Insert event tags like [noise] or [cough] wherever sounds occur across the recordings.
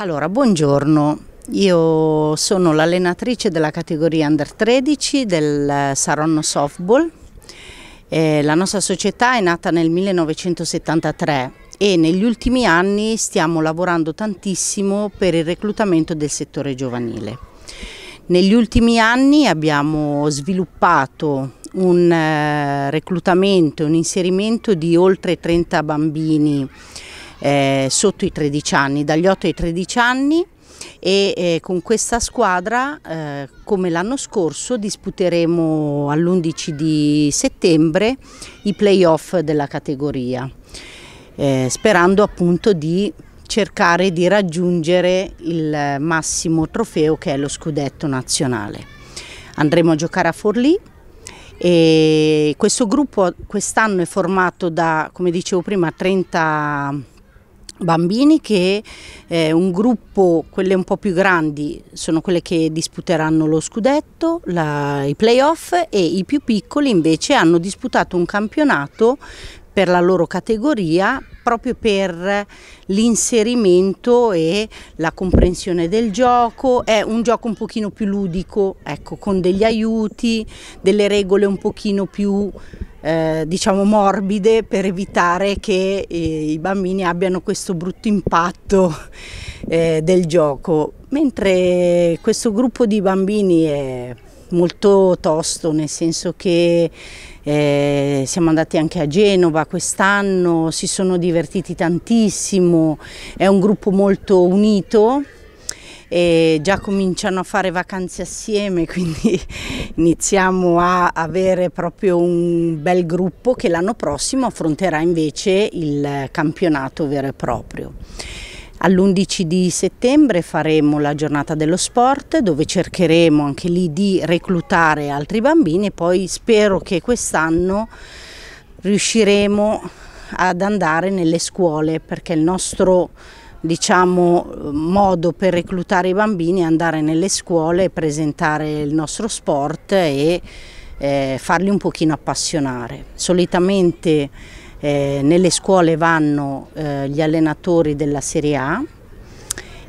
Allora, buongiorno. Io sono l'allenatrice della categoria Under 13 del eh, Saronno Softball. Eh, la nostra società è nata nel 1973 e negli ultimi anni stiamo lavorando tantissimo per il reclutamento del settore giovanile. Negli ultimi anni abbiamo sviluppato un eh, reclutamento, un inserimento di oltre 30 bambini eh, sotto i 13 anni, dagli 8 ai 13 anni e eh, con questa squadra eh, come l'anno scorso disputeremo all'11 di settembre i playoff della categoria eh, sperando appunto di cercare di raggiungere il massimo trofeo che è lo scudetto nazionale. Andremo a giocare a Forlì e questo gruppo quest'anno è formato da come dicevo prima 30 bambini che eh, un gruppo, quelle un po' più grandi, sono quelle che disputeranno lo scudetto, la, i playoff e i più piccoli invece hanno disputato un campionato per la loro categoria proprio per l'inserimento e la comprensione del gioco, è un gioco un pochino più ludico, ecco, con degli aiuti, delle regole un pochino più eh, diciamo morbide per evitare che eh, i bambini abbiano questo brutto impatto eh, del gioco. Mentre questo gruppo di bambini è molto tosto, nel senso che eh, siamo andati anche a Genova quest'anno, si sono divertiti tantissimo, è un gruppo molto unito e già cominciano a fare vacanze assieme, [laughs] quindi iniziamo a avere proprio un bel gruppo che l'anno prossimo affronterà invece il campionato vero e proprio. All'11 di settembre faremo la giornata dello sport dove cercheremo anche lì di reclutare altri bambini e poi spero che quest'anno riusciremo ad andare nelle scuole perché il nostro diciamo, modo per reclutare i bambini andare nelle scuole, presentare il nostro sport e eh, farli un pochino appassionare. Solitamente eh, nelle scuole vanno eh, gli allenatori della Serie A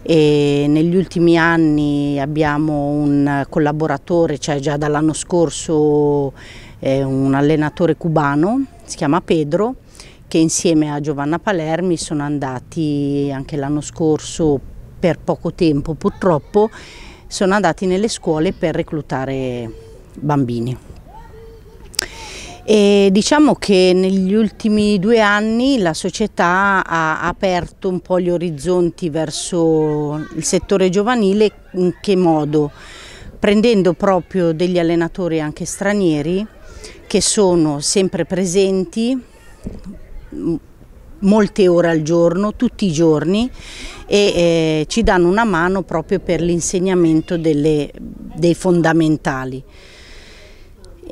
e negli ultimi anni abbiamo un collaboratore, cioè già dall'anno scorso eh, un allenatore cubano, si chiama Pedro, che insieme a Giovanna Palermi sono andati anche l'anno scorso per poco tempo purtroppo, sono andati nelle scuole per reclutare bambini. E diciamo che negli ultimi due anni la società ha aperto un po' gli orizzonti verso il settore giovanile, in che modo? Prendendo proprio degli allenatori anche stranieri che sono sempre presenti, molte ore al giorno, tutti i giorni e eh, ci danno una mano proprio per l'insegnamento dei fondamentali.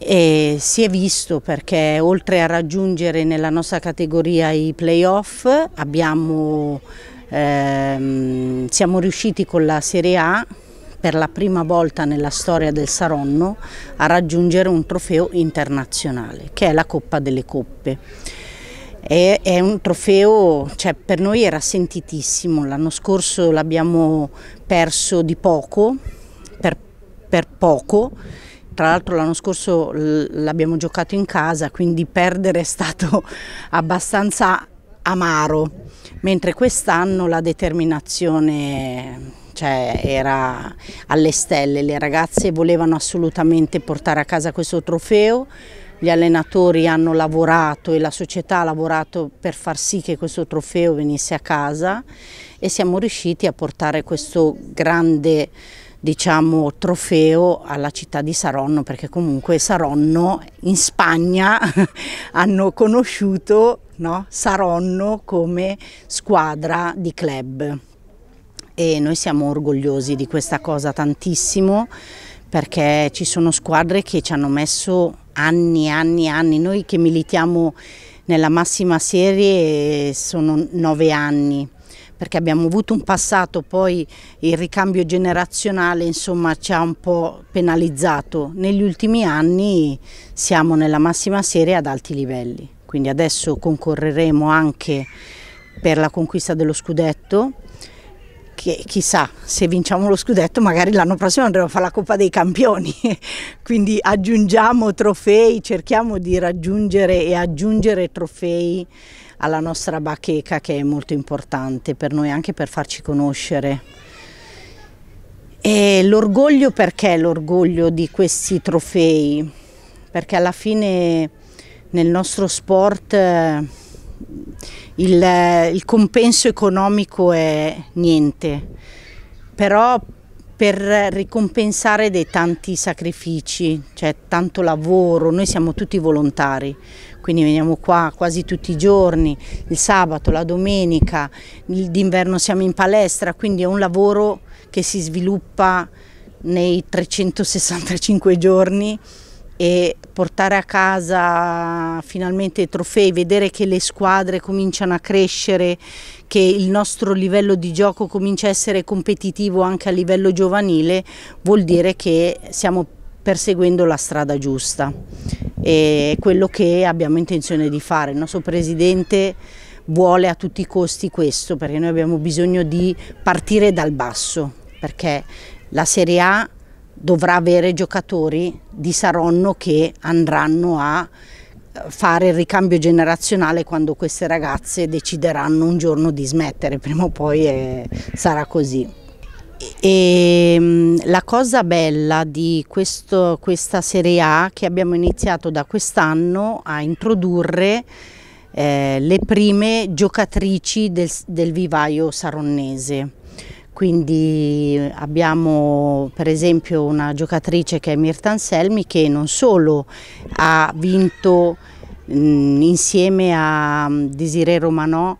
E si è visto perché oltre a raggiungere nella nostra categoria i playoff abbiamo, ehm, siamo riusciti con la Serie A per la prima volta nella storia del Saronno a raggiungere un trofeo internazionale che è la Coppa delle Coppe è, è un trofeo, cioè per noi era sentitissimo, l'anno scorso l'abbiamo perso di poco, per, per poco, tra l'altro l'anno scorso l'abbiamo giocato in casa, quindi perdere è stato [laughs] abbastanza amaro, mentre quest'anno la determinazione cioè, era alle stelle, le ragazze volevano assolutamente portare a casa questo trofeo, gli allenatori hanno lavorato e la società ha lavorato per far sì che questo trofeo venisse a casa e siamo riusciti a portare questo grande diciamo, trofeo alla città di Saronno perché comunque Saronno in Spagna [laughs] hanno conosciuto no? Saronno come squadra di club e noi siamo orgogliosi di questa cosa tantissimo perché ci sono squadre che ci hanno messo anni e anni e anni, noi che militiamo nella massima serie eh, sono nove anni perché abbiamo avuto un passato, poi il ricambio generazionale insomma, ci ha un po' penalizzato. Negli ultimi anni siamo nella massima serie ad alti livelli, quindi adesso concorreremo anche per la conquista dello scudetto che chissà se vinciamo lo scudetto magari l'anno prossimo andremo a fare la Coppa dei Campioni, [laughs] quindi aggiungiamo trofei, cerchiamo di raggiungere e aggiungere trofei alla nostra bacheca che è molto importante per noi anche per farci conoscere. E l'orgoglio perché l'orgoglio di questi trofei? Perché alla fine nel nostro sport eh, il, eh, il compenso economico è niente, però per ricompensare dei tanti sacrifici, cioè tanto lavoro, noi siamo tutti volontari, quindi veniamo qua quasi tutti i giorni, il sabato, la domenica, d'inverno siamo in palestra, quindi è un lavoro che si sviluppa nei 365 giorni e portare a casa finalmente i trofei, vedere che le squadre cominciano a crescere, che il nostro livello di gioco comincia a essere competitivo anche a livello giovanile, vuol dire che stiamo perseguendo la strada giusta. È quello che abbiamo intenzione di fare. Il nostro Presidente vuole a tutti i costi questo, perché noi abbiamo bisogno di partire dal basso, perché la Serie A dovrà avere giocatori di Saronno che andranno a eh, fare il ricambio generazionale quando queste ragazze decideranno un giorno di smettere, prima o poi è, eh, sarà così. E, ehm, la cosa bella di questo, questa Serie A che abbiamo iniziato da quest'anno a introdurre eh, le prime giocatrici del, del vivaio saronnese quindi abbiamo per esempio una giocatrice che è Mirta Anselmi che non solo ha vinto insieme a Desiree Romanò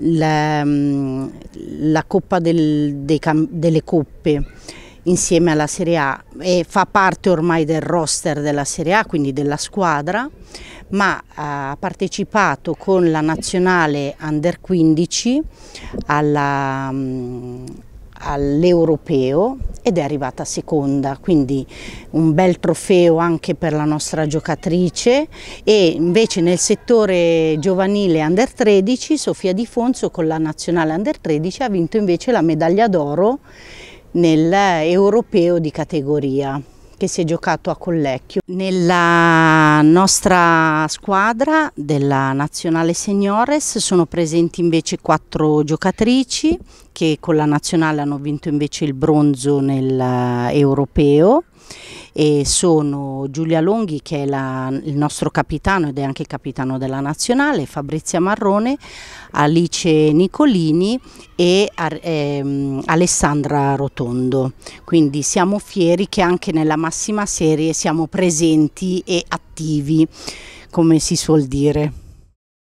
la, la Coppa del, dei, delle Coppe insieme alla Serie A e fa parte ormai del roster della Serie A, quindi della squadra, ma ha partecipato con la nazionale Under 15 alla all'Europeo ed è arrivata seconda, quindi un bel trofeo anche per la nostra giocatrice e invece nel settore giovanile under 13 Sofia Di Fonso con la nazionale under 13 ha vinto invece la medaglia d'oro nell'Europeo di categoria che si è giocato a Collecchio. Nella nostra squadra della Nazionale Seniores sono presenti invece quattro giocatrici che con la Nazionale hanno vinto invece il bronzo nell'europeo eh, e sono Giulia Longhi che è la, il nostro capitano ed è anche capitano della nazionale, Fabrizia Marrone, Alice Nicolini e ehm, Alessandra Rotondo. Quindi siamo fieri che anche nella massima serie siamo presenti e attivi, come si suol dire.